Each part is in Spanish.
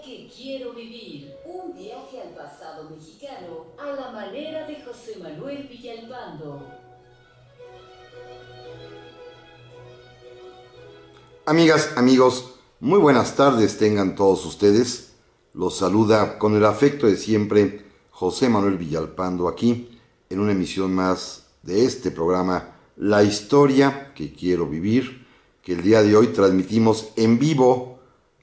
que quiero vivir. Un viaje al pasado mexicano a la manera de José Manuel Villalpando. Amigas, amigos, muy buenas tardes tengan todos ustedes. Los saluda con el afecto de siempre José Manuel Villalpando aquí en una emisión más de este programa La historia que quiero vivir, que el día de hoy transmitimos en vivo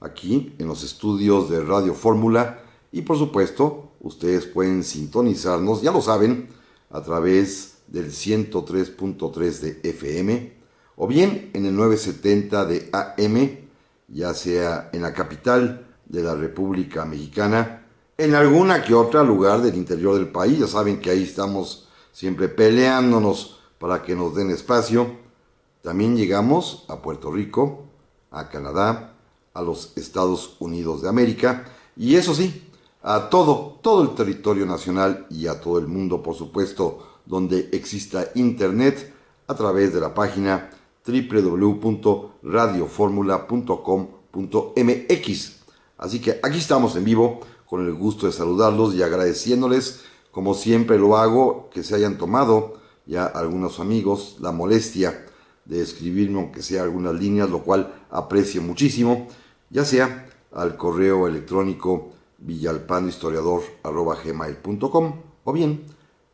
aquí en los estudios de Radio Fórmula y por supuesto ustedes pueden sintonizarnos, ya lo saben, a través del 103.3 de FM o bien en el 970 de AM, ya sea en la capital de la República Mexicana, en alguna que otra lugar del interior del país, ya saben que ahí estamos siempre peleándonos para que nos den espacio. También llegamos a Puerto Rico, a Canadá, a los Estados Unidos de América y eso sí, a todo, todo el territorio nacional y a todo el mundo, por supuesto, donde exista Internet a través de la página www.radioformula.com.mx. Así que aquí estamos en vivo, con el gusto de saludarlos y agradeciéndoles, como siempre lo hago, que se hayan tomado ya algunos amigos la molestia de escribirme, aunque sea algunas líneas, lo cual aprecio muchísimo ya sea al correo electrónico villalpandohistoriador.gmail.com o bien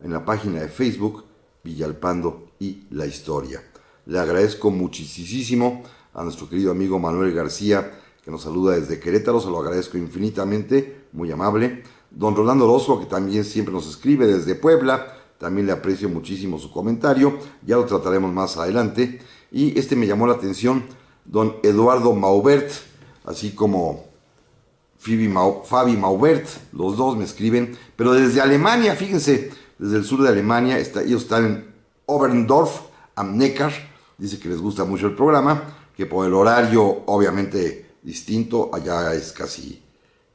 en la página de Facebook Villalpando y la Historia. Le agradezco muchísimo a nuestro querido amigo Manuel García, que nos saluda desde Querétaro, se lo agradezco infinitamente, muy amable. Don Rolando Orozco, que también siempre nos escribe desde Puebla, también le aprecio muchísimo su comentario, ya lo trataremos más adelante. Y este me llamó la atención, don Eduardo Maubert, así como Fabi Maubert, los dos me escriben, pero desde Alemania, fíjense, desde el sur de Alemania, ellos están en Oberndorf am Neckar, dice que les gusta mucho el programa, que por el horario obviamente distinto, allá es casi,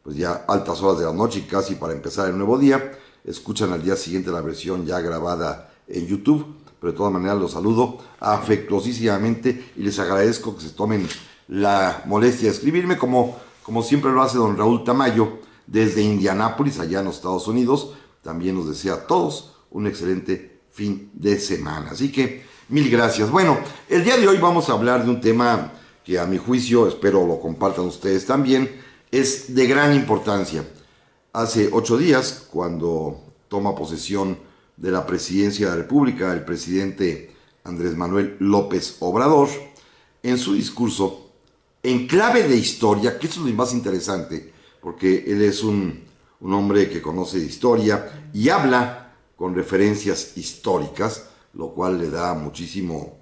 pues ya altas horas de la noche y casi para empezar el nuevo día, escuchan al día siguiente la versión ya grabada en YouTube, pero de todas maneras los saludo afectuosísimamente y les agradezco que se tomen la molestia de escribirme, como, como siempre lo hace don Raúl Tamayo desde Indianápolis, allá en los Estados Unidos. También nos desea a todos un excelente fin de semana. Así que mil gracias. Bueno, el día de hoy vamos a hablar de un tema que a mi juicio, espero lo compartan ustedes también, es de gran importancia. Hace ocho días, cuando toma posesión de la presidencia de la República el presidente Andrés Manuel López Obrador, en su discurso en clave de historia, que es lo más interesante, porque él es un, hombre que conoce historia y habla con referencias históricas, lo cual le da muchísimo,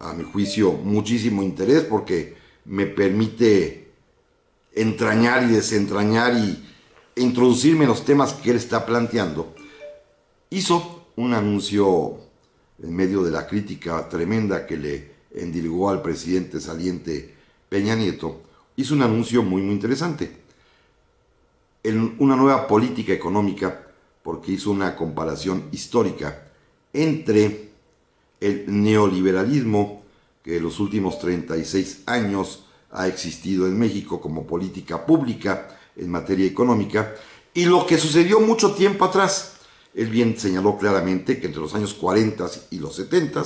a mi juicio, muchísimo interés porque me permite entrañar y desentrañar y introducirme en los temas que él está planteando. Hizo un anuncio en medio de la crítica tremenda que le endilgó al presidente saliente Peña Nieto hizo un anuncio muy, muy interesante. En una nueva política económica, porque hizo una comparación histórica entre el neoliberalismo que en los últimos 36 años ha existido en México como política pública en materia económica y lo que sucedió mucho tiempo atrás. Él bien señaló claramente que entre los años 40 y los 70,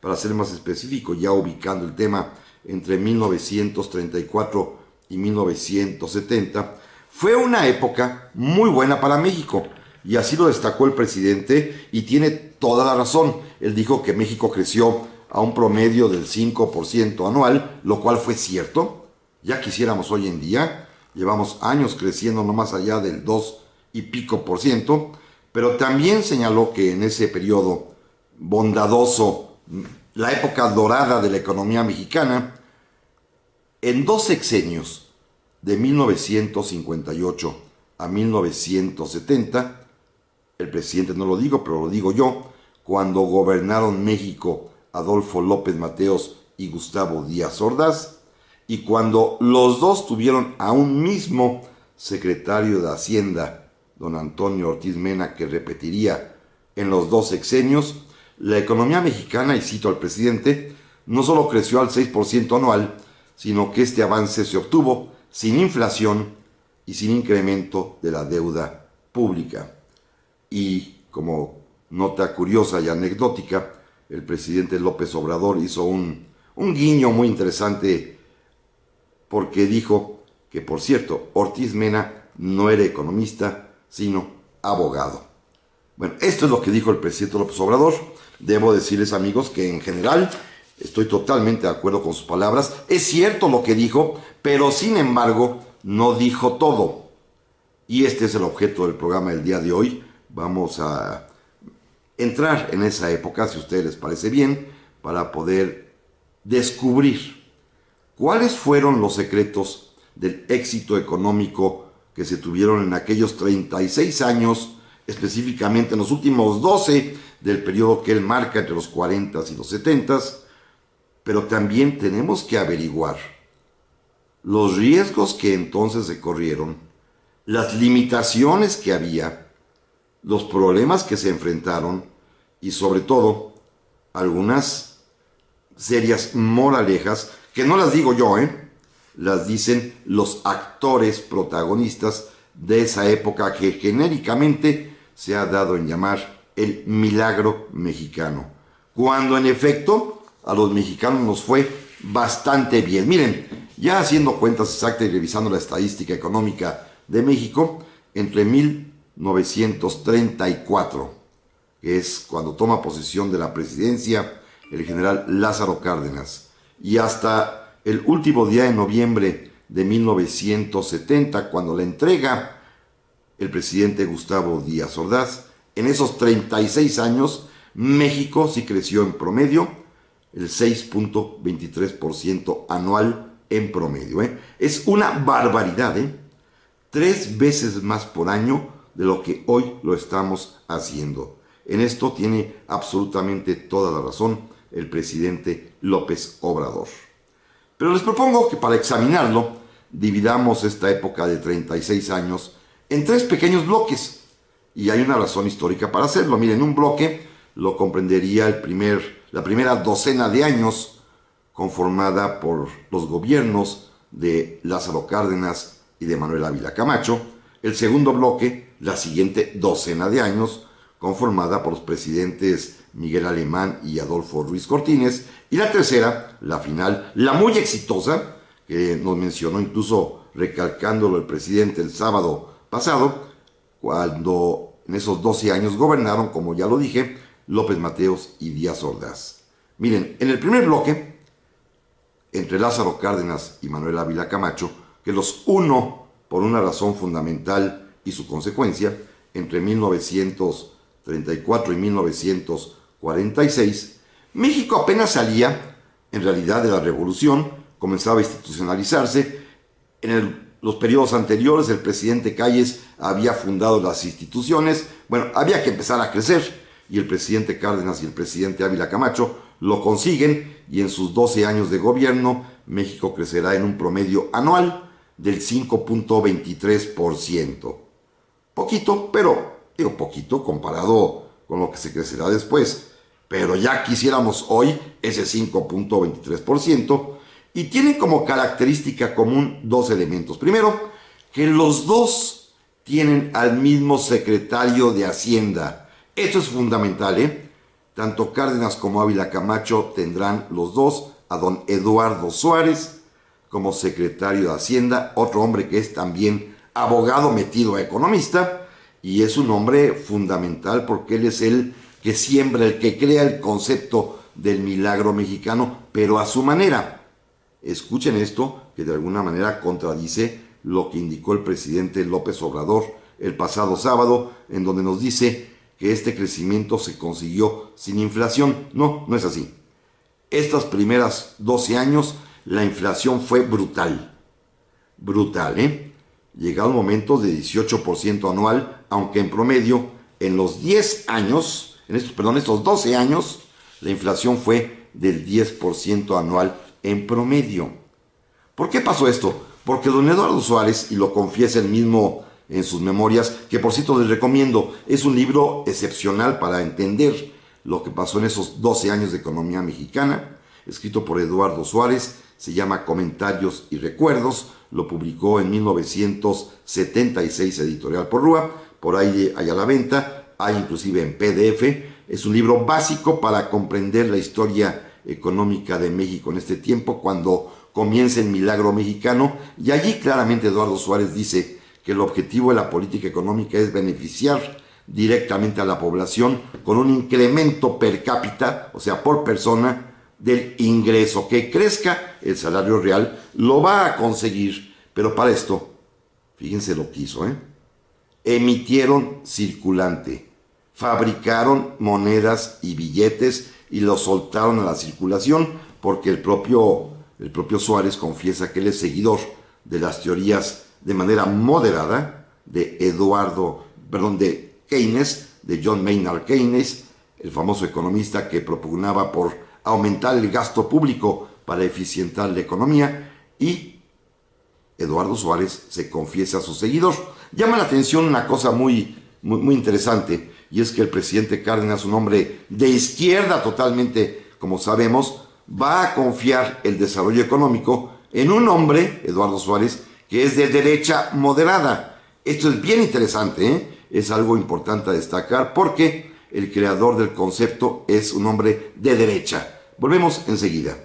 para ser más específico, ya ubicando el tema entre 1934 y 1970, fue una época muy buena para México. Y así lo destacó el presidente y tiene toda la razón. Él dijo que México creció a un promedio del 5% anual, lo cual fue cierto. Ya quisiéramos hoy en día, llevamos años creciendo no más allá del 2 y pico por ciento, pero también señaló que en ese periodo bondadoso la época dorada de la economía mexicana, en dos sexenios, de 1958 a 1970, el presidente no lo digo, pero lo digo yo, cuando gobernaron México Adolfo López Mateos y Gustavo Díaz Ordaz, y cuando los dos tuvieron a un mismo secretario de Hacienda, don Antonio Ortiz Mena, que repetiría en los dos sexenios, la economía mexicana, y cito al presidente, no solo creció al 6% anual, sino que este avance se obtuvo sin inflación y sin incremento de la deuda pública. Y como nota curiosa y anecdótica, el presidente López Obrador hizo un, un guiño muy interesante porque dijo que, por cierto, Ortiz Mena no era economista, sino abogado. Bueno, esto es lo que dijo el presidente López Obrador. Debo decirles amigos que en general estoy totalmente de acuerdo con sus palabras. Es cierto lo que dijo, pero sin embargo no dijo todo. Y este es el objeto del programa del día de hoy. Vamos a entrar en esa época, si a ustedes les parece bien, para poder descubrir cuáles fueron los secretos del éxito económico que se tuvieron en aquellos 36 años específicamente en los últimos 12 del periodo que él marca entre los 40 y los 70, pero también tenemos que averiguar los riesgos que entonces se corrieron, las limitaciones que había, los problemas que se enfrentaron y sobre todo algunas serias moralejas que no las digo yo, ¿eh? las dicen los actores protagonistas de esa época que genéricamente se ha dado en llamar el milagro mexicano, cuando en efecto a los mexicanos nos fue bastante bien. Miren, ya haciendo cuentas exactas y revisando la estadística económica de México, entre 1934, que es cuando toma posesión de la presidencia el general Lázaro Cárdenas, y hasta el último día de noviembre de 1970, cuando la entrega el presidente Gustavo Díaz Ordaz. En esos 36 años, México sí creció en promedio el 6.23% anual en promedio. ¿eh? Es una barbaridad, ¿eh? tres veces más por año de lo que hoy lo estamos haciendo. En esto tiene absolutamente toda la razón el presidente López Obrador. Pero les propongo que para examinarlo, dividamos esta época de 36 años en tres pequeños bloques. Y hay una razón histórica para hacerlo. Miren, un bloque lo comprendería el primer, la primera docena de años conformada por los gobiernos de Lázaro Cárdenas y de Manuel Ávila Camacho. El segundo bloque, la siguiente docena de años, conformada por los presidentes Miguel Alemán y Adolfo Ruiz Cortines. Y la tercera, la final, la muy exitosa, que nos mencionó incluso recalcándolo el presidente el sábado pasado, cuando en esos 12 años gobernaron, como ya lo dije, López Mateos y Díaz Ordaz. Miren, en el primer bloque, entre Lázaro Cárdenas y Manuel Ávila Camacho, que los uno por una razón fundamental y su consecuencia, entre 1934 y 1946, México apenas salía, en realidad, de la revolución, comenzaba a institucionalizarse en el los periodos anteriores el presidente Calles había fundado las instituciones, bueno, había que empezar a crecer y el presidente Cárdenas y el presidente Ávila Camacho lo consiguen y en sus 12 años de gobierno México crecerá en un promedio anual del 5.23%. Poquito, pero digo poquito comparado con lo que se crecerá después. Pero ya quisiéramos hoy ese 5.23% y tienen como característica común dos elementos. Primero, que los dos tienen al mismo secretario de Hacienda. Esto es fundamental, ¿eh? Tanto Cárdenas como Ávila Camacho tendrán los dos a don Eduardo Suárez como secretario de Hacienda, otro hombre que es también abogado metido a economista y es un hombre fundamental porque él es el que siembra, el que crea el concepto del milagro mexicano, pero a su manera Escuchen esto, que de alguna manera contradice lo que indicó el presidente López Obrador el pasado sábado, en donde nos dice que este crecimiento se consiguió sin inflación. No, no es así. Estas primeras 12 años la inflación fue brutal. Brutal, ¿eh? un momento de 18% anual, aunque en promedio en los 10 años, en estos, perdón, estos 12 años, la inflación fue del 10% anual en promedio. ¿Por qué pasó esto? Porque don Eduardo Suárez, y lo confiesa él mismo en sus memorias, que por cierto les recomiendo, es un libro excepcional para entender lo que pasó en esos 12 años de economía mexicana, escrito por Eduardo Suárez, se llama Comentarios y Recuerdos, lo publicó en 1976 editorial por Rúa, por ahí hay a la venta, hay inclusive en PDF, es un libro básico para comprender la historia económica de México en este tiempo, cuando comienza el milagro mexicano. Y allí claramente Eduardo Suárez dice que el objetivo de la política económica es beneficiar directamente a la población con un incremento per cápita, o sea, por persona, del ingreso. Que crezca el salario real, lo va a conseguir, pero para esto, fíjense lo que hizo, ¿eh? emitieron circulante, fabricaron monedas y billetes y lo soltaron a la circulación porque el propio, el propio Suárez confiesa que él es seguidor de las teorías de manera moderada de Eduardo, perdón, de Keynes, de John Maynard Keynes, el famoso economista que propugnaba por aumentar el gasto público para eficientar la economía y Eduardo Suárez se confiesa a su seguidor. Llama la atención una cosa muy, muy, muy interesante y es que el presidente Cárdenas, un hombre de izquierda totalmente, como sabemos, va a confiar el desarrollo económico en un hombre, Eduardo Suárez, que es de derecha moderada. Esto es bien interesante, ¿eh? es algo importante a destacar porque el creador del concepto es un hombre de derecha. Volvemos enseguida.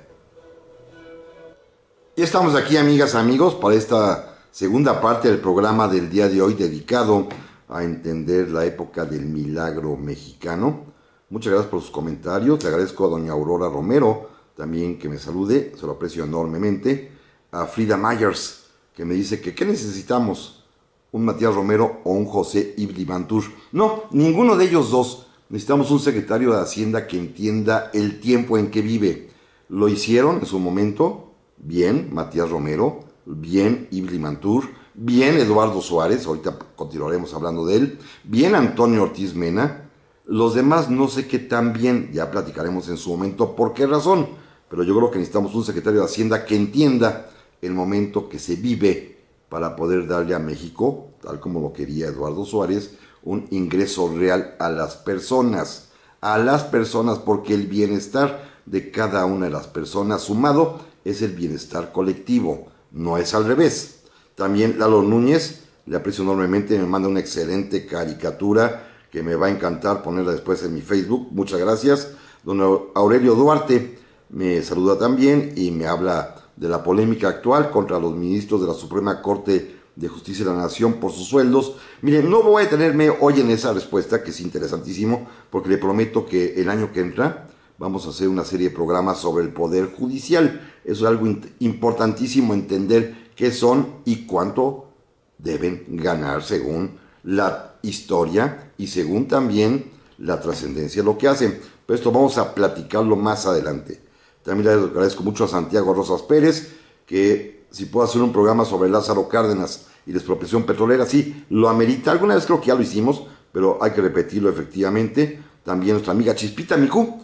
Y estamos aquí, amigas, amigos, para esta segunda parte del programa del día de hoy dedicado a entender la época del milagro mexicano. Muchas gracias por sus comentarios. Le agradezco a doña Aurora Romero también que me salude, se lo aprecio enormemente. A Frida Myers, que me dice que ¿qué necesitamos? ¿Un Matías Romero o un José Iblimantur. No, ninguno de ellos dos. Necesitamos un secretario de Hacienda que entienda el tiempo en que vive. Lo hicieron en su momento, bien, Matías Romero, bien, Iblimantur bien Eduardo Suárez, ahorita continuaremos hablando de él, bien Antonio Ortiz Mena, los demás no sé qué tan bien, ya platicaremos en su momento por qué razón, pero yo creo que necesitamos un secretario de Hacienda que entienda el momento que se vive para poder darle a México, tal como lo quería Eduardo Suárez, un ingreso real a las personas, a las personas, porque el bienestar de cada una de las personas sumado es el bienestar colectivo, no es al revés. También Lalo Núñez, le aprecio enormemente, me manda una excelente caricatura que me va a encantar ponerla después en mi Facebook. Muchas gracias. Don Aurelio Duarte me saluda también y me habla de la polémica actual contra los ministros de la Suprema Corte de Justicia de la Nación por sus sueldos. Miren, no voy a detenerme hoy en esa respuesta, que es interesantísimo, porque le prometo que el año que entra vamos a hacer una serie de programas sobre el Poder Judicial. Eso es algo importantísimo entender qué son y cuánto deben ganar según la historia y según también la trascendencia lo que hacen. Pero esto vamos a platicarlo más adelante. También le agradezco mucho a Santiago Rosas Pérez, que si puedo hacer un programa sobre Lázaro Cárdenas y la expropiación petrolera, sí, lo amerita. Alguna vez creo que ya lo hicimos, pero hay que repetirlo efectivamente. También nuestra amiga Chispita Miku,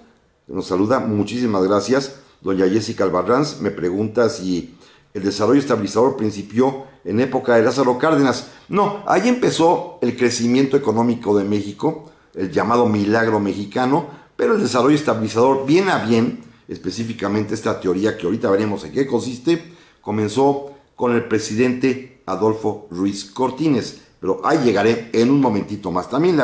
que nos saluda, muchísimas gracias. Doña Jessica Albarranz me pregunta si el desarrollo estabilizador principió en época de Lázaro Cárdenas. No, ahí empezó el crecimiento económico de México, el llamado milagro mexicano, pero el desarrollo estabilizador, bien a bien, específicamente esta teoría que ahorita veremos en qué consiste, comenzó con el presidente Adolfo Ruiz Cortines. Pero ahí llegaré en un momentito más. También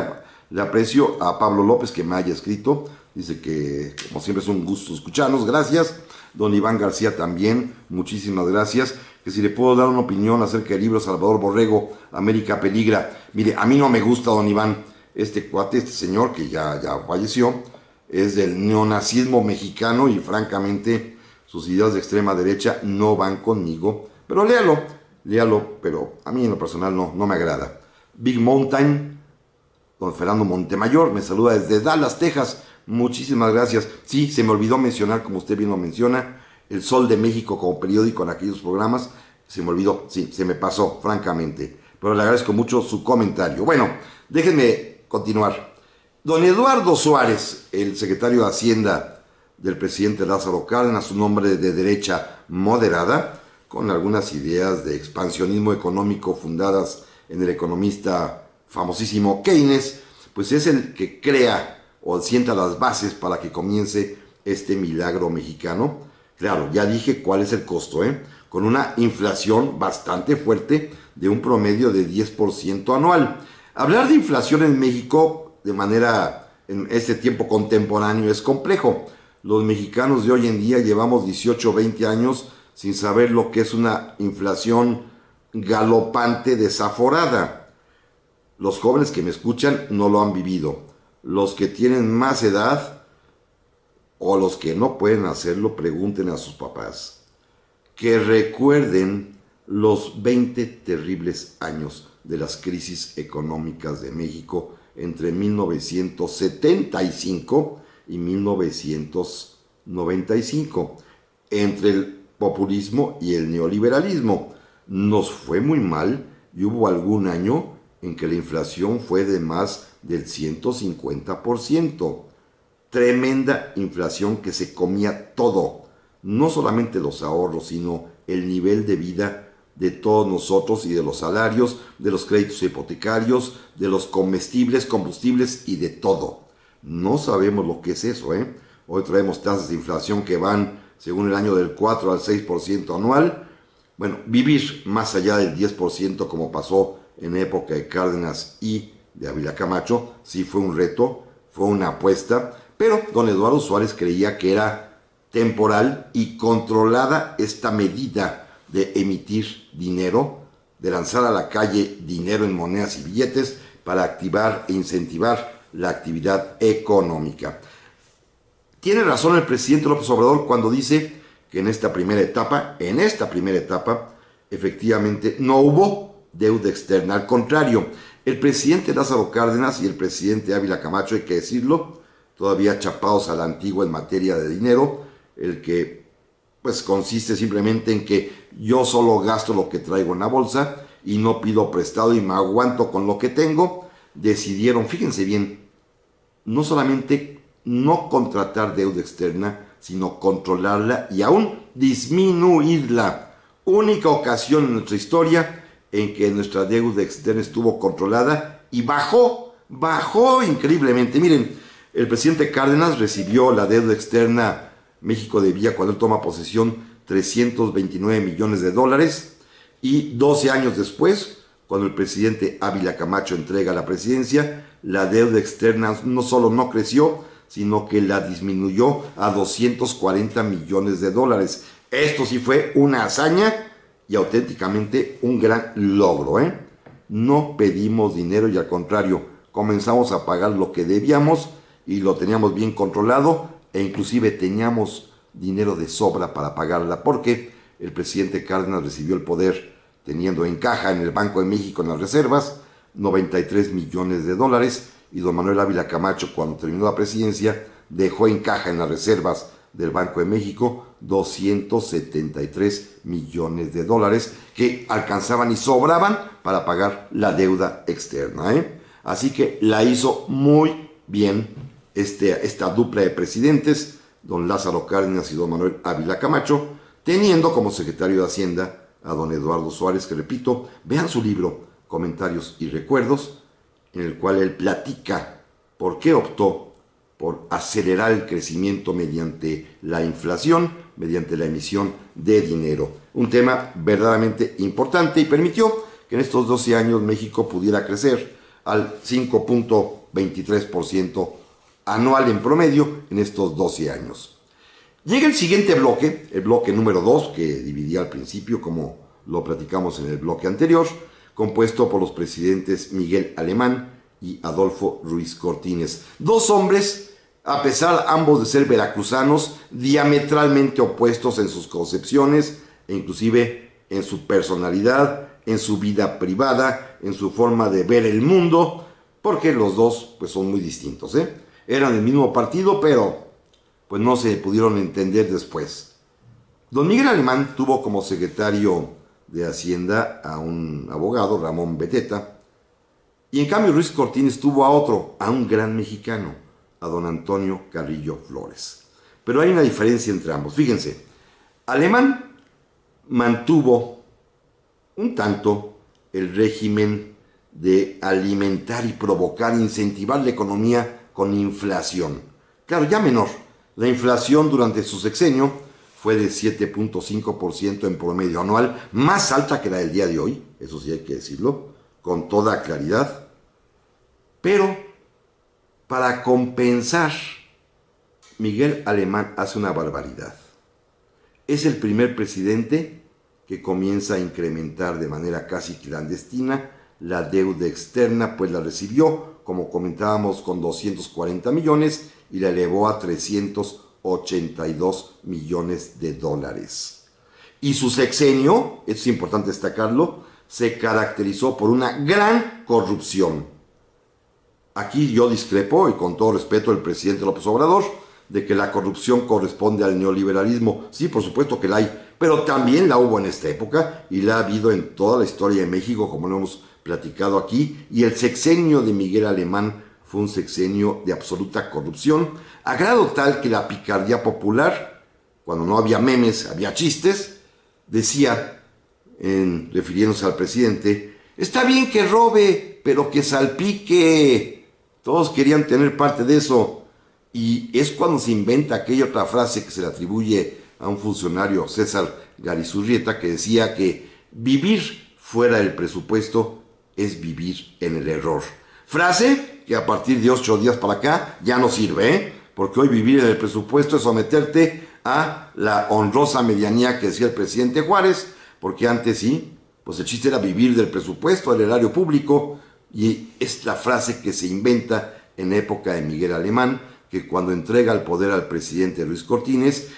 le, aprecio a Pablo López que me haya escrito. Dice que, como siempre, es un gusto escucharnos. Gracias. Don Iván García también, muchísimas gracias. Que si le puedo dar una opinión acerca del libro Salvador Borrego, América Peligra. Mire, a mí no me gusta, don Iván, este cuate, este señor que ya, ya falleció, es del neonazismo mexicano y francamente sus ideas de extrema derecha no van conmigo. Pero léalo, léalo, pero a mí en lo personal no, no me agrada. Big Mountain, don Fernando Montemayor, me saluda desde Dallas, Texas. Muchísimas gracias. Sí, se me olvidó mencionar, como usted bien lo menciona, El Sol de México como periódico en aquellos programas. Se me olvidó, sí, se me pasó, francamente. Pero le agradezco mucho su comentario. Bueno, déjenme continuar. Don Eduardo Suárez, el secretario de Hacienda del presidente Lázaro Cárdenas, un hombre de derecha moderada, con algunas ideas de expansionismo económico fundadas en el economista famosísimo Keynes, pues es el que crea o sienta las bases para que comience este milagro mexicano. Claro, ya dije cuál es el costo, ¿eh? con una inflación bastante fuerte de un promedio de 10% anual. Hablar de inflación en México de manera en este tiempo contemporáneo es complejo. Los mexicanos de hoy en día llevamos 18 o 20 años sin saber lo que es una inflación galopante desaforada. Los jóvenes que me escuchan no lo han vivido los que tienen más edad o los que no pueden hacerlo, pregunten a sus papás. Que recuerden los 20 terribles años de las crisis económicas de México entre 1975 y 1995, entre el populismo y el neoliberalismo. Nos fue muy mal y hubo algún año en que la inflación fue de más del 150%. Tremenda inflación que se comía todo, no solamente los ahorros, sino el nivel de vida de todos nosotros y de los salarios, de los créditos hipotecarios, de los comestibles, combustibles y de todo. No sabemos lo que es eso, ¿eh? Hoy traemos tasas de inflación que van, según el año, del 4 al 6% anual. Bueno, vivir más allá del 10% como pasó en época de Cárdenas y de Ávila Camacho, sí fue un reto, fue una apuesta, pero don Eduardo Suárez creía que era temporal y controlada esta medida de emitir dinero, de lanzar a la calle dinero en monedas y billetes para activar e incentivar la actividad económica. Tiene razón el presidente López Obrador cuando dice que en esta primera etapa, en esta primera etapa, efectivamente no hubo deuda externa. Al contrario, el presidente Lázaro Cárdenas y el presidente Ávila Camacho, hay que decirlo, todavía chapados a la antigua en materia de dinero, el que pues consiste simplemente en que yo solo gasto lo que traigo en la bolsa y no pido prestado y me aguanto con lo que tengo, decidieron, fíjense bien, no solamente no contratar deuda externa, sino controlarla y aún disminuirla. Única ocasión en nuestra historia en que nuestra deuda externa estuvo controlada y bajó, bajó increíblemente. Miren, el presidente Cárdenas recibió la deuda externa México debía cuando él toma posesión 329 millones de dólares y 12 años después, cuando el presidente Ávila Camacho entrega la presidencia, la deuda externa no solo no creció, sino que la disminuyó a 240 millones de dólares. Esto sí fue una hazaña y auténticamente un gran logro. ¿eh? No pedimos dinero y al contrario, comenzamos a pagar lo que debíamos y lo teníamos bien controlado e inclusive teníamos dinero de sobra para pagarla porque el presidente Cárdenas recibió el poder teniendo en caja en el Banco de México en las reservas 93 millones de dólares y don Manuel Ávila Camacho cuando terminó la presidencia dejó en caja en las reservas del Banco de México 273 millones de dólares que alcanzaban y sobraban para pagar la deuda externa. ¿eh? Así que la hizo muy bien este, esta dupla de presidentes, don Lázaro Cárdenas y don Manuel Ávila Camacho, teniendo como secretario de Hacienda a don Eduardo Suárez, que repito, vean su libro, Comentarios y Recuerdos, en el cual él platica por qué optó por acelerar el crecimiento mediante la inflación, mediante la emisión de dinero. Un tema verdaderamente importante y permitió que en estos 12 años México pudiera crecer al 5.23% anual en promedio en estos 12 años. Llega el siguiente bloque, el bloque número 2, que dividía al principio como lo platicamos en el bloque anterior, compuesto por los presidentes Miguel Alemán y Adolfo Ruiz Cortines. Dos hombres a pesar ambos de ser veracruzanos, diametralmente opuestos en sus concepciones e inclusive en su personalidad, en su vida privada, en su forma de ver el mundo, porque los dos pues son muy distintos, ¿eh? Eran del mismo partido, pero pues no se pudieron entender después. Don Miguel Alemán tuvo como secretario de Hacienda a un abogado, Ramón Beteta, y en cambio Luis Cortines tuvo a otro, a un gran mexicano, a don Antonio Carrillo Flores. Pero hay una diferencia entre ambos. Fíjense, Alemán mantuvo un tanto el régimen de alimentar y provocar, incentivar la economía con inflación. Claro, ya menor. La inflación durante su sexenio fue de 7.5% en promedio anual, más alta que la del día de hoy, eso sí hay que decirlo, con toda claridad. Pero para compensar, Miguel Alemán hace una barbaridad. Es el primer presidente que comienza a incrementar de manera casi clandestina la deuda externa, pues la recibió, como comentábamos, con 240 millones y la elevó a 382 millones de dólares. Y su sexenio, esto es importante destacarlo, se caracterizó por una gran corrupción Aquí yo discrepo, y con todo respeto el presidente López Obrador, de que la corrupción corresponde al neoliberalismo. Sí, por supuesto que la hay, pero también la hubo en esta época y la ha habido en toda la historia de México, como lo hemos platicado aquí. Y el sexenio de Miguel Alemán fue un sexenio de absoluta corrupción, a grado tal que la picardía popular, cuando no había memes, había chistes, decía, en, refiriéndose al presidente, está bien que robe, pero que salpique todos querían tener parte de eso. Y es cuando se inventa aquella otra frase que se le atribuye a un funcionario, César Garizurrieta, que decía que vivir fuera del presupuesto es vivir en el error. Frase que a partir de ocho días para acá ya no sirve, ¿eh? porque hoy vivir en el presupuesto es someterte a la honrosa medianía que decía el presidente Juárez, porque antes sí, pues el chiste era vivir del presupuesto, del erario público, y es la frase que se inventa en época de Miguel Alemán, que cuando entrega el poder al presidente Luis Cortines,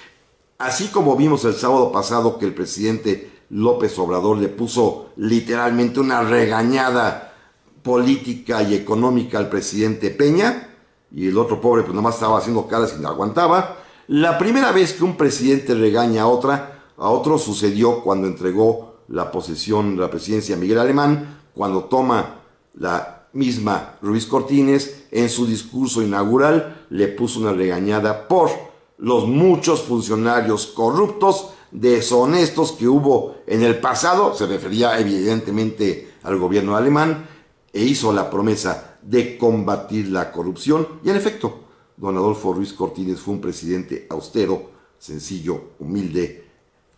así como vimos el sábado pasado que el presidente López Obrador le puso literalmente una regañada política y económica al presidente Peña, y el otro pobre pues nomás estaba haciendo caras y aguantaba, la primera vez que un presidente regaña a otra, a otro sucedió cuando entregó la posesión, la presidencia a Miguel Alemán, cuando toma la misma Ruiz Cortines en su discurso inaugural le puso una regañada por los muchos funcionarios corruptos, deshonestos que hubo en el pasado, se refería evidentemente al gobierno alemán, e hizo la promesa de combatir la corrupción. Y en efecto, don Adolfo Ruiz Cortines fue un presidente austero, sencillo, humilde,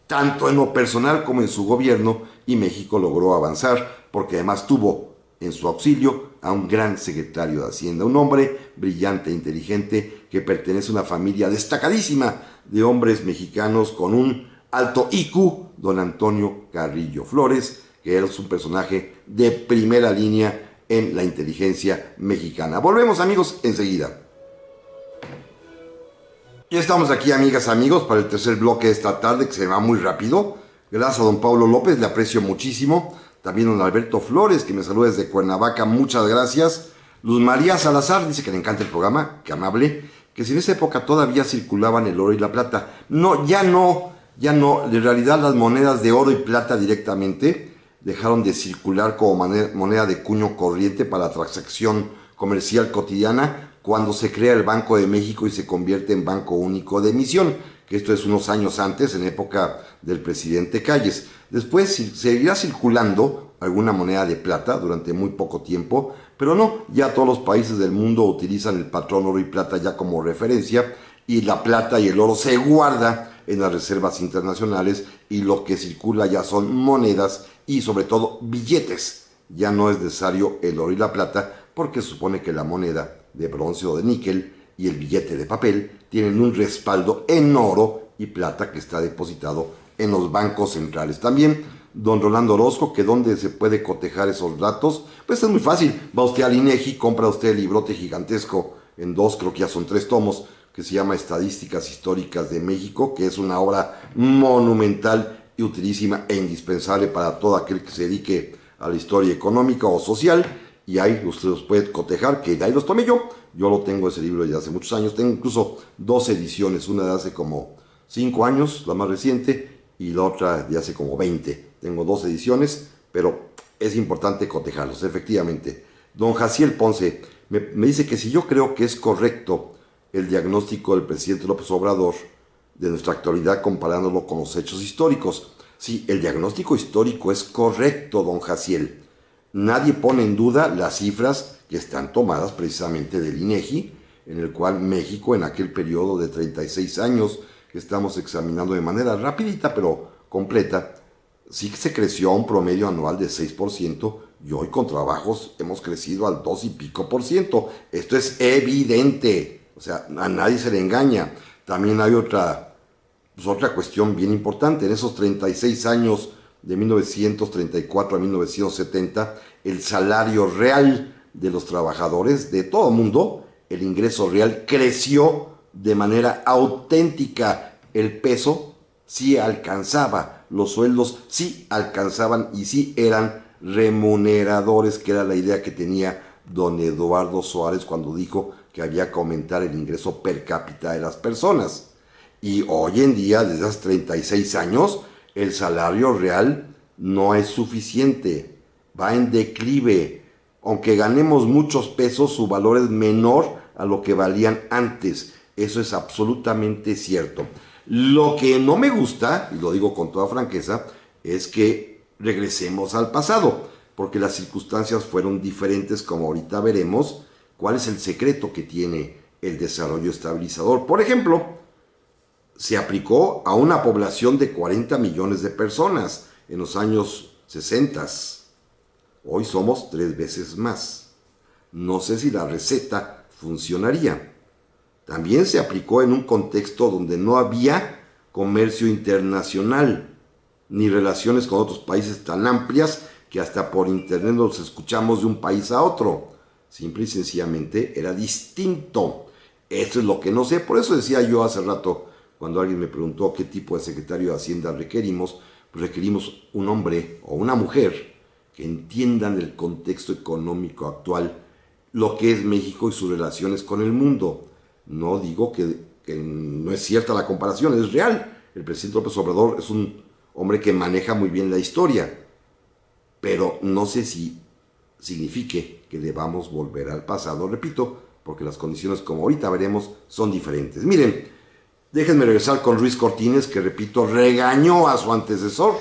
tanto en lo personal como en su gobierno, y México logró avanzar porque además tuvo en su auxilio a un gran secretario de Hacienda, un hombre brillante e inteligente que pertenece a una familia destacadísima de hombres mexicanos con un alto IQ, don Antonio Carrillo Flores, que es un personaje de primera línea en la inteligencia mexicana. Volvemos amigos enseguida. Ya estamos aquí amigas, amigos, para el tercer bloque de esta tarde que se va muy rápido. Gracias a don Pablo López, le aprecio muchísimo. También don Alberto Flores, que me saluda desde Cuernavaca, muchas gracias. Luz María Salazar dice que le encanta el programa, que amable, que si en esa época todavía circulaban el oro y la plata. No, ya no, ya no. En realidad las monedas de oro y plata directamente dejaron de circular como moneda de cuño corriente para la transacción comercial cotidiana cuando se crea el Banco de México y se convierte en Banco Único de Emisión que esto es unos años antes, en época del presidente Calles. Después seguirá circulando alguna moneda de plata durante muy poco tiempo, pero no, ya todos los países del mundo utilizan el patrón oro y plata ya como referencia y la plata y el oro se guarda en las reservas internacionales y lo que circula ya son monedas y sobre todo billetes. Ya no es necesario el oro y la plata porque supone que la moneda de bronce o de níquel y el billete de papel tienen un respaldo en oro y plata que está depositado en los bancos centrales. También don Rolando Orozco, que dónde se puede cotejar esos datos, pues es muy fácil. Va usted al INEGI, compra usted el librote gigantesco en dos, creo que ya son tres tomos, que se llama Estadísticas Históricas de México, que es una obra monumental y utilísima e indispensable para todo aquel que se dedique a la historia económica o social y ahí usted los puede cotejar, que de ahí los tomé yo. Yo lo tengo ese libro desde hace muchos años. Tengo incluso dos ediciones, una de hace como cinco años, la más reciente, y la otra de hace como 20. Tengo dos ediciones, pero es importante cotejarlos, efectivamente. Don Jaciel Ponce me, dice que si yo creo que es correcto el diagnóstico del presidente López Obrador de nuestra actualidad comparándolo con los hechos históricos. si el diagnóstico histórico es correcto, don Jaciel nadie pone en duda las cifras que están tomadas precisamente del INEGI, e en el cual México en aquel periodo de 36 años que estamos examinando de manera rapidita pero completa, sí que se creció a un promedio anual de 6% y hoy con trabajos hemos crecido al 2 y pico por ciento. Esto es evidente, o sea, a nadie se le engaña. También hay otra, pues, otra cuestión bien importante, en esos 36 años de 1934 a 1970, el salario real de los trabajadores de todo el mundo, el ingreso real creció de manera auténtica. El peso sí alcanzaba, los sueldos sí alcanzaban y sí eran remuneradores, que era la idea que tenía don Eduardo Suárez cuando dijo que había que aumentar el ingreso per cápita de las personas. Y hoy en día, desde hace 36 años, el salario real no es suficiente, va en declive. Aunque ganemos muchos pesos, su valor es menor a lo que valían antes. Eso es absolutamente cierto. Lo que no me gusta, y lo digo con toda franqueza, es que regresemos al pasado, porque las circunstancias fueron diferentes, como ahorita veremos, cuál es el secreto que tiene el desarrollo estabilizador. Por ejemplo, se aplicó a una población de 40 millones de personas en los años 60. Hoy somos tres veces más. No sé si la receta funcionaría. También se aplicó en un contexto donde no había comercio internacional ni relaciones con otros países tan amplias que hasta por internet nos escuchamos de un país a otro. Simple y sencillamente era distinto. Eso es lo que no sé. Por eso decía yo hace rato, cuando alguien me preguntó qué tipo de secretario de Hacienda requerimos, pues requerimos un hombre o una mujer que entiendan el contexto económico actual, lo que es México y sus relaciones con el mundo. No digo que, que no es cierta la comparación, es real. El presidente López Obrador es un hombre que maneja muy bien la historia, pero no sé si signifique que debamos volver al pasado, repito, porque las condiciones como ahorita veremos son diferentes. Miren, Déjenme regresar con Ruiz Cortines, que repito, regañó a su antecesor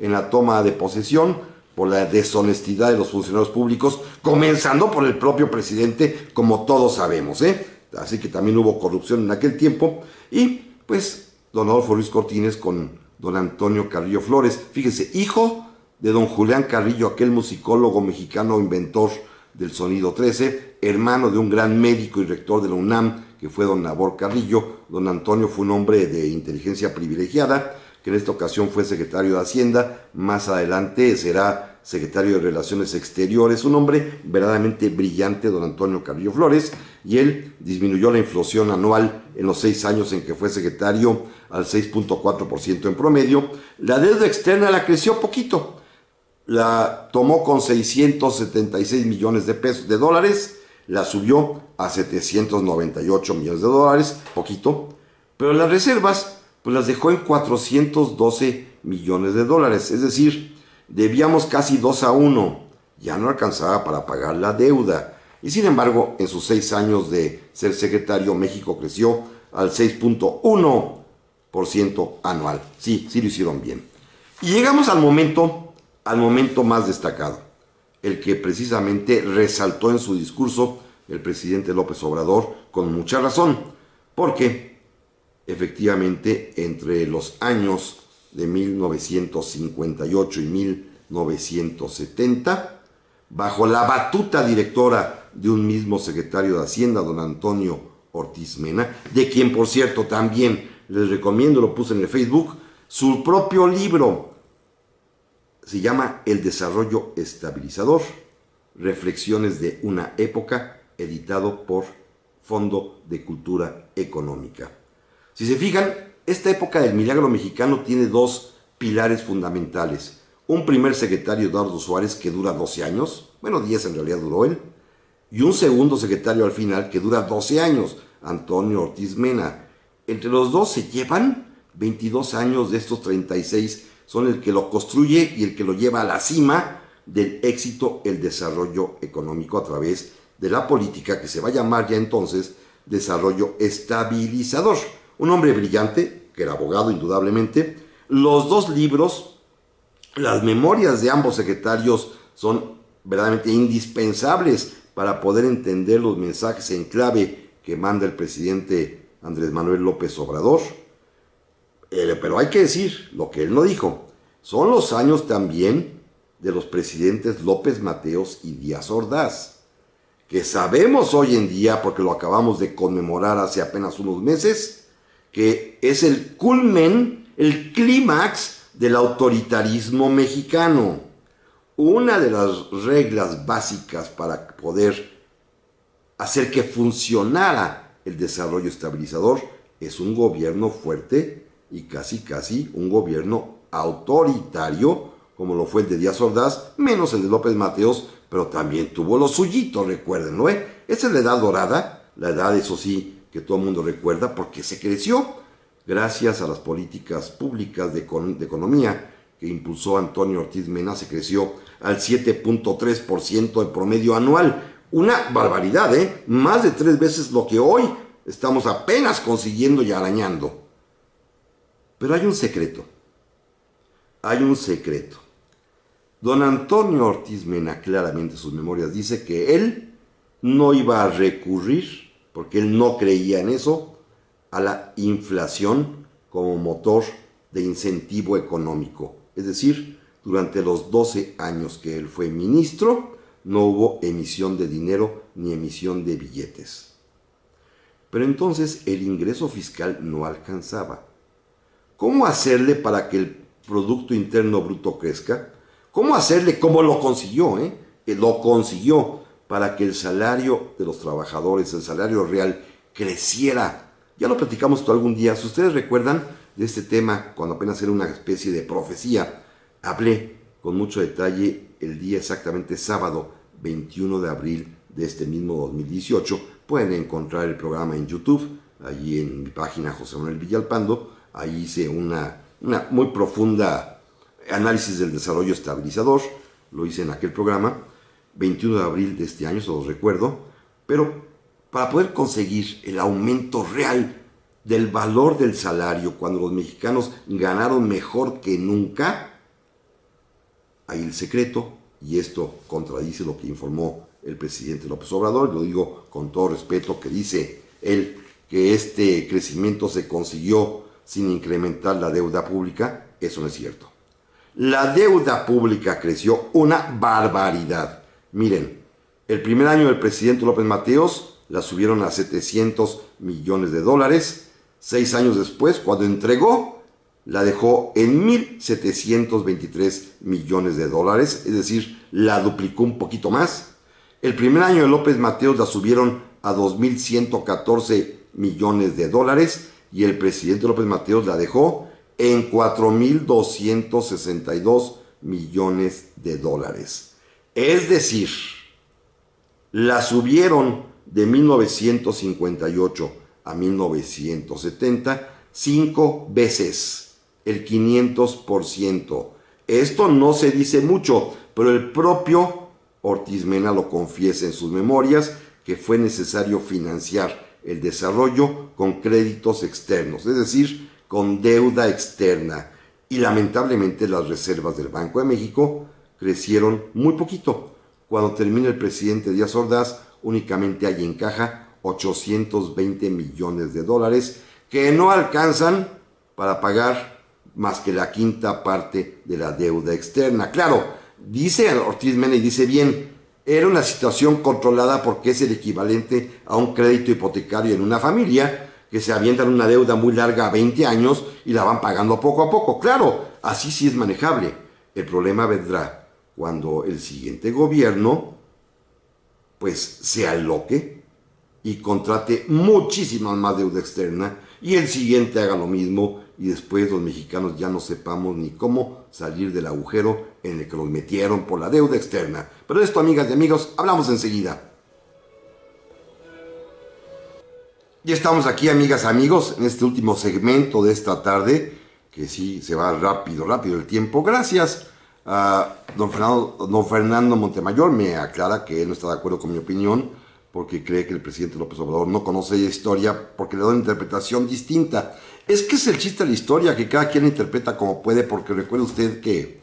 en la toma de posesión por la deshonestidad de los funcionarios públicos, comenzando por el propio presidente, como todos sabemos. ¿eh? Así que también hubo corrupción en aquel tiempo. Y pues don Adolfo Ruiz Cortines con don Antonio Carrillo Flores, fíjese, hijo de don Julián Carrillo, aquel musicólogo mexicano inventor del sonido 13, hermano de un gran médico y rector de la UNAM, que fue don Nabor Carrillo. Don Antonio fue un hombre de inteligencia privilegiada, que en esta ocasión fue secretario de Hacienda, más adelante será secretario de Relaciones Exteriores, un hombre verdaderamente brillante, don Antonio Carrillo Flores, y él disminuyó la inflación anual en los seis años en que fue secretario al 6.4% en promedio. La deuda externa la creció poquito, la tomó con 676 millones de pesos de dólares, la subió a 798 millones de dólares, poquito, pero las reservas pues las dejó en 412 millones de dólares, es decir, debíamos casi 2 a 1, ya no alcanzaba para pagar la deuda. Y sin embargo, en sus seis años de ser secretario, México creció al 6.1% anual. Sí, sí lo hicieron bien. Y llegamos al momento, al momento más destacado el que precisamente resaltó en su discurso el presidente López Obrador con mucha razón, porque efectivamente entre los años de 1958 y 1970, bajo la batuta directora de un mismo secretario de Hacienda, don Antonio Ortiz Mena, de quien por cierto también les recomiendo, lo puse en el Facebook, su propio libro, se llama El desarrollo estabilizador, Reflexiones de una época, editado por Fondo de Cultura Económica. Si se fijan, esta época del milagro mexicano tiene dos pilares fundamentales. Un primer secretario Eduardo Suárez que dura 12 años, bueno 10 en realidad duró él, y un segundo secretario al final que dura 12 años, Antonio Ortiz Mena. Entre los dos se llevan 22 años de estos 36 son el que lo construye y el que lo lleva a la cima del éxito, el desarrollo económico a través de la política que se va a llamar ya entonces desarrollo estabilizador. Un hombre brillante, que era abogado indudablemente, los dos libros, las memorias de ambos secretarios son verdaderamente indispensables para poder entender los mensajes en clave que manda el presidente Andrés Manuel López Obrador. Eh, pero hay que decir lo que él no dijo. Son los años también de los presidentes López Mateos y Díaz Ordaz, que sabemos hoy en día, porque lo acabamos de conmemorar hace apenas unos meses, que es el culmen, el clímax del autoritarismo mexicano. Una de las reglas básicas para poder hacer que funcionara el desarrollo estabilizador es un gobierno fuerte y casi casi un gobierno autoritario como lo fue el de Díaz Ordaz, menos el de López Mateos, pero también tuvo lo suyito, recuérdenlo, ¿eh? Esa es la edad dorada, la edad, eso sí, que todo el mundo recuerda, porque se creció gracias a las políticas públicas de, de economía que impulsó Antonio Ortiz Mena, se creció al 7.3% en promedio anual. Una barbaridad, ¿eh? Más de tres veces lo que hoy estamos apenas consiguiendo y arañando. Pero hay un secreto. Hay un secreto. Don Antonio Ortiz Mena claramente en sus memorias dice que él no iba a recurrir, porque él no creía en eso, a la inflación como motor de incentivo económico. Es decir, durante los 12 años que él fue ministro, no hubo emisión de dinero ni emisión de billetes. Pero entonces el ingreso fiscal no alcanzaba ¿Cómo hacerle para que el Producto Interno Bruto crezca? ¿Cómo hacerle ¿Cómo lo consiguió? Eh? eh? Lo consiguió para que el salario de los trabajadores, el salario real, creciera. Ya lo platicamos todo algún día. Si ustedes recuerdan de este tema, cuando apenas era una especie de profecía, hablé con mucho detalle el día exactamente sábado 21 de abril de este mismo 2018. Pueden encontrar el programa en YouTube, allí en mi página José Manuel Villalpando Ahí hice una, una muy profunda análisis del desarrollo estabilizador, lo hice en aquel programa, 21 de abril de este año, se los recuerdo, pero para poder conseguir el aumento real del valor del salario cuando los mexicanos ganaron mejor que nunca, ahí el secreto, y esto contradice lo que informó el presidente López Obrador, lo digo con todo respeto, que dice él que este crecimiento se consiguió sin incrementar la deuda pública, eso no es cierto. La deuda pública creció una barbaridad. Miren, el primer año del presidente López Mateos la subieron a 700 millones de dólares. Seis años después, cuando entregó, la dejó en 1.723 millones de dólares, es decir, la duplicó un poquito más. El primer año de López Mateos la subieron a 2.114 millones de dólares y el presidente López Mateos la dejó en 4.262 millones de dólares. Es decir, la subieron de 1958 a 1970 cinco veces, el 500%. Esto no se dice mucho, pero el propio Ortiz Mena lo confiesa en sus memorias que fue necesario financiar el desarrollo con créditos externos, es decir, con deuda externa. Y lamentablemente las reservas del Banco de México crecieron muy poquito. Cuando termina el presidente Díaz Ordaz, únicamente hay en caja 820 millones de dólares que no alcanzan para pagar más que la quinta parte de la deuda externa. Claro, dice Ortiz Mena dice bien, era una situación controlada porque es el equivalente a un crédito hipotecario en una familia que se en una deuda muy larga a 20 años y la van pagando poco a poco. Claro, así sí es manejable. El problema vendrá cuando el siguiente gobierno pues se aloque y contrate muchísima más deuda externa y el siguiente haga lo mismo y después los mexicanos ya no sepamos ni cómo salir del agujero en el que los metieron por la deuda externa. Pero esto, amigas y amigos, hablamos enseguida. Y estamos aquí, amigas, amigos, en este último segmento de esta tarde, que sí se va rápido, rápido el tiempo. Gracias a don Fernando, Montemayor, me aclara que él no está de acuerdo con mi opinión, porque cree que el presidente López Obrador no conoce la historia porque le da una interpretación distinta. Es que es el chiste de la historia, que cada quien interpreta como puede, porque recuerde usted que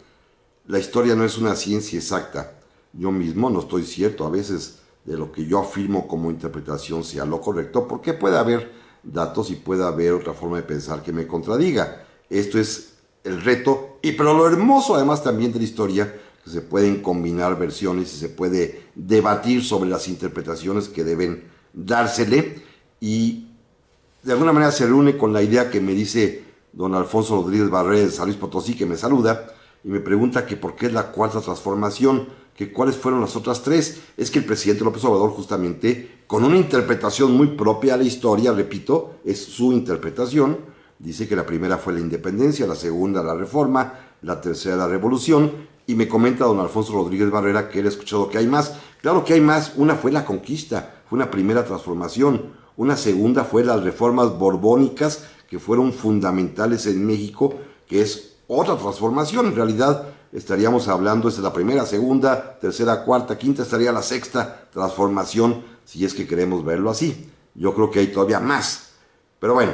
la historia no es una ciencia exacta yo mismo no estoy cierto a veces de lo que yo afirmo como interpretación sea lo correcto, porque puede haber datos y puede haber otra forma de pensar que me contradiga. Esto es el reto, y pero lo hermoso además también de la historia, que se pueden combinar versiones y se puede debatir sobre las interpretaciones que deben dársele, y de alguna manera se reúne con la idea que me dice don Alfonso Rodríguez Barrés, de San Luis Potosí, que me saluda, y me pregunta que por qué es la cuarta transformación que cuáles fueron las otras tres, es que el presidente López Obrador justamente, con una interpretación muy propia a la historia, repito, es su interpretación, dice que la primera fue la independencia, la segunda la reforma, la tercera la revolución, y me comenta don Alfonso Rodríguez Barrera que él ha escuchado que hay más. Claro que hay más, una fue la conquista, fue una primera transformación, una segunda fue las reformas borbónicas que fueron fundamentales en México, que es otra transformación en realidad estaríamos hablando, esta es la primera, segunda, tercera, cuarta, quinta, estaría la sexta transformación, si es que queremos verlo así. Yo creo que hay todavía más. Pero bueno,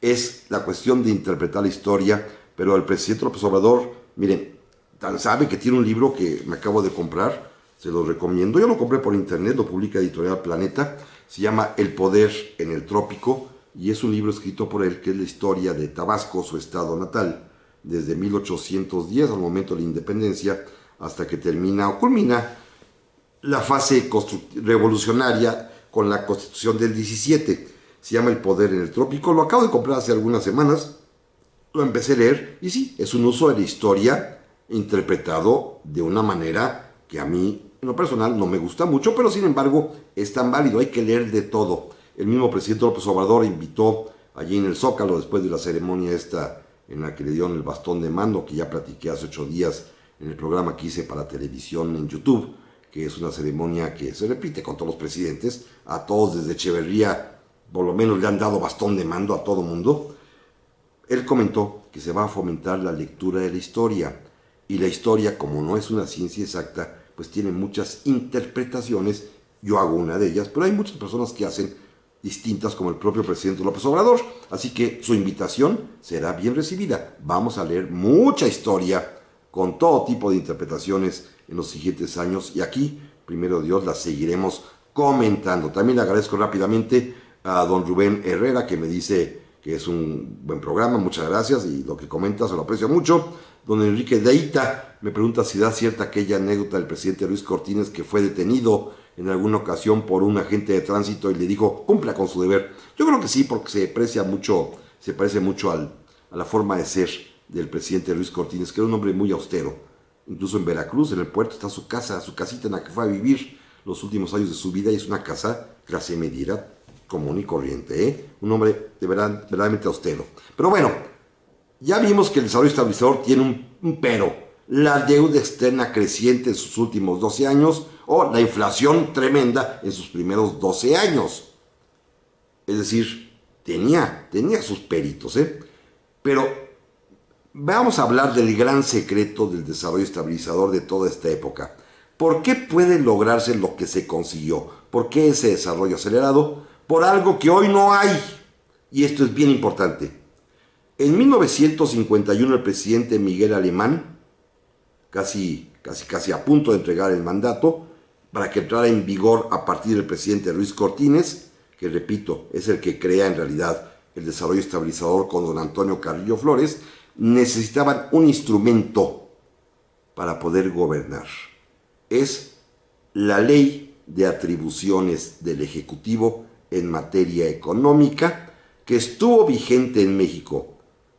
es la cuestión de interpretar la historia, pero el presidente López Obrador, miren, tan sabe que tiene un libro que me acabo de comprar, se lo recomiendo. Yo lo compré por internet, lo publica Editorial Planeta, se llama El Poder en el Trópico, y es un libro escrito por él que es la historia de Tabasco, su estado natal desde 1810 al momento de la independencia hasta que termina o culmina la fase revolucionaria con la constitución del 17. Se llama El Poder en el Trópico. Lo acabo de comprar hace algunas semanas. Lo empecé a leer y sí, es un uso de la historia interpretado de una manera que a mí, en lo personal, no me gusta mucho, pero sin embargo es tan válido. Hay que leer de todo. El mismo presidente López Obrador invitó allí en el Zócalo, después de la ceremonia esta en la que le dieron el bastón de mando, que ya platiqué hace ocho días en el programa que hice para televisión en YouTube, que es una ceremonia que se repite con todos los presidentes, a todos desde Echeverría, por lo menos le han dado bastón de mando a todo mundo. Él comentó que se va a fomentar la lectura de la historia, y la historia, como no es una ciencia exacta, pues tiene muchas interpretaciones, yo hago una de ellas, pero hay muchas personas que hacen distintas como el propio presidente López Obrador. Así que su invitación será bien recibida. Vamos a leer mucha historia con todo tipo de interpretaciones en los siguientes años y aquí, primero Dios, la seguiremos comentando. También le agradezco rápidamente a don Rubén Herrera que me dice que es un buen programa, muchas gracias y lo que comenta se lo aprecio mucho. Don Enrique Deita me pregunta si da cierta aquella anécdota del presidente Luis Cortines que fue detenido en alguna ocasión por un agente de tránsito y le dijo, cumpla con su deber. Yo creo que sí, porque se aprecia mucho, se parece mucho a la forma de ser del presidente Luis Cortines, que era un hombre muy austero. Incluso en Veracruz, en el puerto, está su casa, su casita en la que fue a vivir los últimos años de su vida y es una casa clase medida, común y corriente. ¿eh? Un hombre de verdaderamente austero. Pero bueno, ya vimos que el desarrollo estabilizador tiene un, un pero. La deuda externa creciente en sus últimos 12 años o la inflación tremenda en sus primeros 12 años. Es decir, tenía, tenía sus peritos, ¿eh? Pero vamos a hablar del gran secreto del desarrollo estabilizador de toda esta época. ¿Por qué puede lograrse lo que se consiguió? ¿Por qué ese desarrollo acelerado? Por algo que hoy no hay. Y esto es bien importante. En 1951 el presidente Miguel Alemán, casi, casi, casi a punto de entregar el mandato, para que entrara en vigor a partir del presidente Luis Cortines, que repito, es el que crea en realidad el desarrollo estabilizador con don Antonio Carrillo Flores, necesitaban un instrumento para poder gobernar. Es la ley de atribuciones del Ejecutivo en materia económica que estuvo vigente en México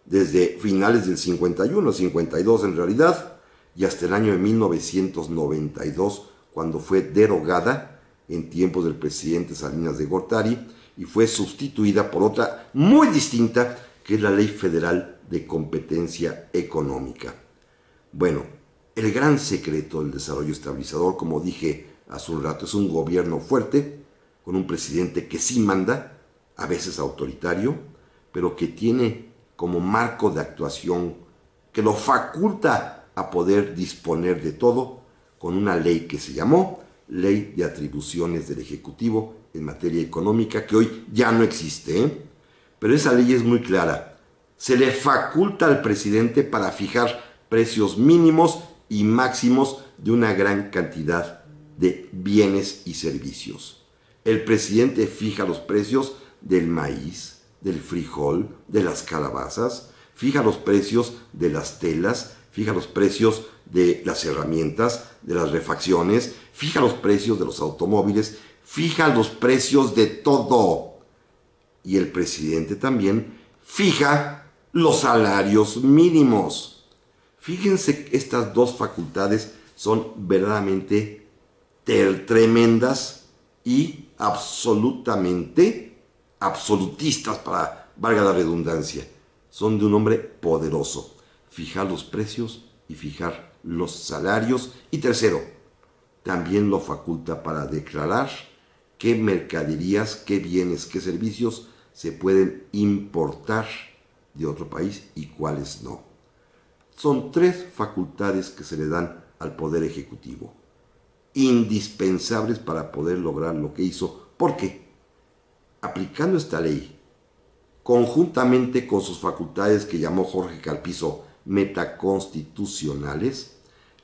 desde finales del 51, 52 en realidad, y hasta el año de 1992 cuando fue derogada en tiempos del presidente Salinas de Gortari y fue sustituida por otra muy distinta que es la Ley Federal de Competencia Económica. Bueno, el gran secreto del desarrollo estabilizador, como dije hace un rato, es un gobierno fuerte, con un presidente que sí manda, a veces autoritario, pero que tiene como marco de actuación que lo faculta a poder disponer de todo con una ley que se llamó Ley de Atribuciones del Ejecutivo en materia económica, que hoy ya no existe, ¿eh? pero esa ley es muy clara. Se le faculta al presidente para fijar precios mínimos y máximos de una gran cantidad de bienes y servicios. El presidente fija los precios del maíz, del frijol, de las calabazas, fija los precios de las telas, fija los precios de las herramientas, de las refacciones, fija los precios de los automóviles, fija los precios de todo. Y el presidente también fija los salarios mínimos. Fíjense que estas dos facultades son verdaderamente tremendas y absolutamente absolutistas, para valga la redundancia. Son de un hombre poderoso. Fijar los precios y fijar los salarios y tercero, también lo faculta para declarar qué mercaderías, qué bienes, qué servicios se pueden importar de otro país y cuáles no. Son tres facultades que se le dan al Poder Ejecutivo, indispensables para poder lograr lo que hizo, porque aplicando esta ley, conjuntamente con sus facultades que llamó Jorge Calpizo metaconstitucionales,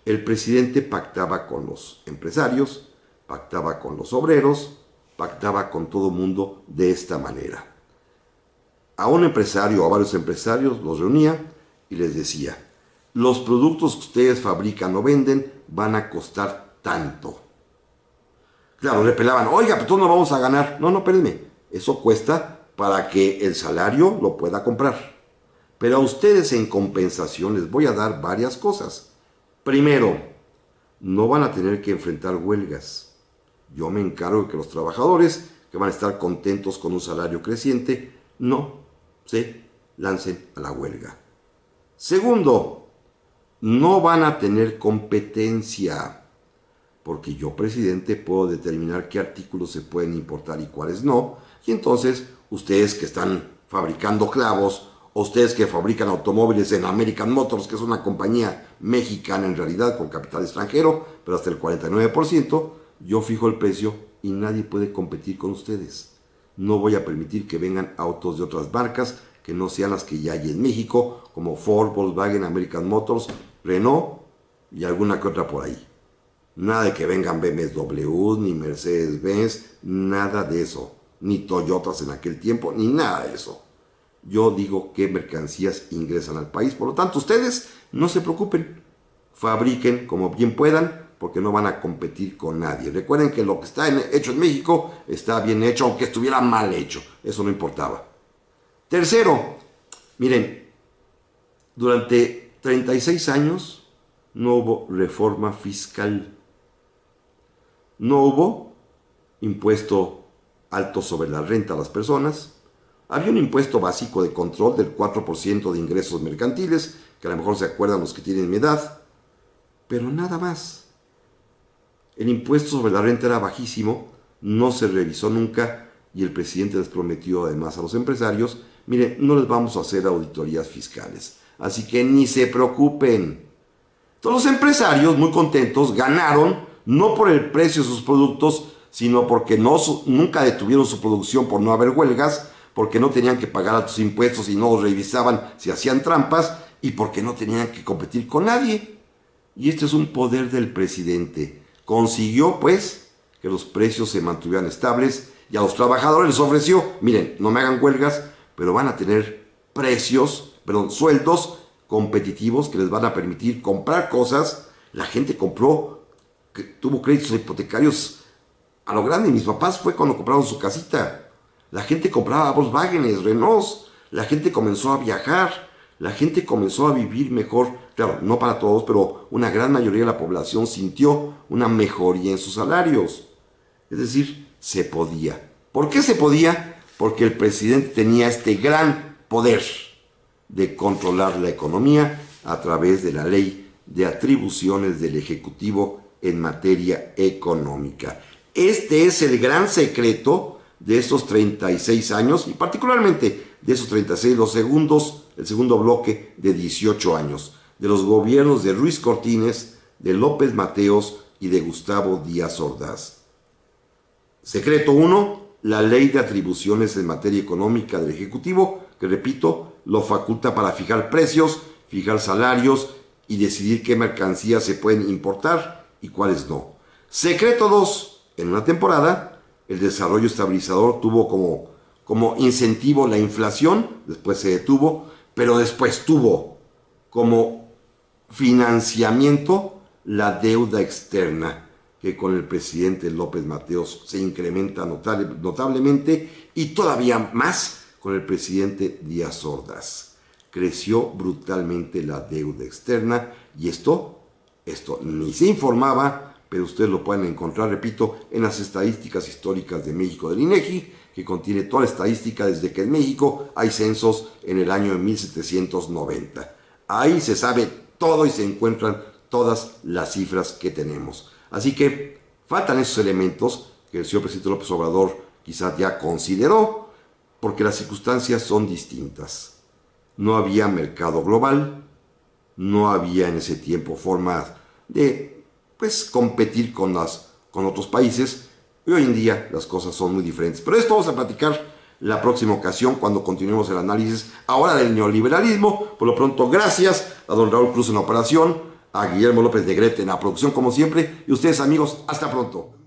el presidente pactaba con los empresarios, pactaba con los obreros, pactaba con todo mundo de esta manera. A un empresario o a varios empresarios los reunía y les decía, los productos que ustedes fabrican o venden van a costar tanto. Claro, le pelaban, oiga, pero todos no vamos a ganar. No, no, espérenme, eso cuesta para que el salario lo pueda comprar. Pero a ustedes en compensación les voy a dar varias cosas Primero, no van a tener que enfrentar huelgas. Yo me encargo de que los trabajadores que van a estar contentos con un salario creciente no se lancen a la huelga. Segundo, no van a tener competencia, porque yo, presidente, puedo determinar qué artículos se pueden importar y cuáles no, y entonces ustedes que están fabricando clavos ustedes que fabrican automóviles en American Motors, que es una compañía mexicana en realidad con capital extranjero, pero hasta el 49%, yo fijo el precio y nadie puede competir con ustedes. No voy a permitir que vengan autos de otras marcas que no sean las que ya hay en México, como Ford, Volkswagen, American Motors, Renault y alguna que otra por ahí. Nada de que vengan BMW, ni Mercedes-Benz, nada de eso. Ni Toyotas en aquel tiempo, ni nada de eso yo digo qué mercancías ingresan al país. Por lo tanto, ustedes no se preocupen, fabriquen como bien puedan, porque no van a competir con nadie. Recuerden que lo que está hecho en México está bien hecho, aunque estuviera mal hecho. Eso no importaba. Tercero, miren, durante 36 años no hubo reforma fiscal. No hubo impuesto alto sobre la renta a las personas, había un impuesto básico de control del 4% de ingresos mercantiles, que a lo mejor se acuerdan los que tienen mi edad, pero nada más. El impuesto sobre la renta era bajísimo, no se revisó nunca y el presidente les prometió además a los empresarios, miren, no les vamos a hacer auditorías fiscales, así que ni se preocupen. Todos los empresarios, muy contentos, ganaron no por el precio de sus productos, sino porque no, nunca detuvieron su producción por no haber huelgas porque no tenían que pagar altos impuestos y no revisaban si hacían trampas y porque no tenían que competir con nadie. Y este es un poder del presidente. Consiguió pues que los precios se mantuvieran estables y a los trabajadores les ofreció, miren, no me hagan huelgas, pero van a tener precios, perdón, sueldos competitivos que les van a permitir comprar cosas. La gente compró, tuvo créditos hipotecarios a lo grande. Mis papás fue cuando compraron su casita la gente compraba Volkswagen, Renault, la gente comenzó a viajar, la gente comenzó a vivir mejor. Claro, no para todos, pero una gran mayoría de la población sintió una mejoría en sus salarios. Es decir, se podía. ¿Por qué se podía? Porque el presidente tenía este gran poder de controlar la economía a través de la ley de atribuciones del Ejecutivo en materia económica. Este es el gran secreto de esos 36 años y particularmente de esos 36, los segundos, el segundo bloque de 18 años, de los gobiernos de Ruiz Cortines, de López Mateos y de Gustavo Díaz Ordaz. Secreto 1, la ley de atribuciones en materia económica del Ejecutivo, que repito, lo faculta para fijar precios, fijar salarios y decidir qué mercancías se pueden importar y cuáles no. Secreto 2, en una temporada, el desarrollo estabilizador tuvo como, como incentivo la inflación, después se detuvo, pero después tuvo como financiamiento la deuda externa, que con el presidente López Mateos se incrementa notable, notablemente y todavía más con el presidente Díaz Ordaz. Creció brutalmente la deuda externa y esto, esto ni se informaba, pero ustedes lo pueden encontrar, repito, en las estadísticas históricas de México del INEGI, que contiene toda la estadística desde que en México hay censos en el año de 1790. Ahí se sabe todo y se encuentran todas las cifras que tenemos. Así que faltan esos elementos que el señor presidente López Obrador quizás ya consideró, porque las circunstancias son distintas. No había mercado global, no había en ese tiempo formas de pues competir con, las, con otros países. Y hoy en día las cosas son muy diferentes. Pero esto vamos a platicar la próxima ocasión cuando continuemos el análisis ahora del neoliberalismo. Por lo pronto, gracias a don Raúl Cruz en la operación, a Guillermo López de Grete en la producción como siempre y ustedes amigos, hasta pronto.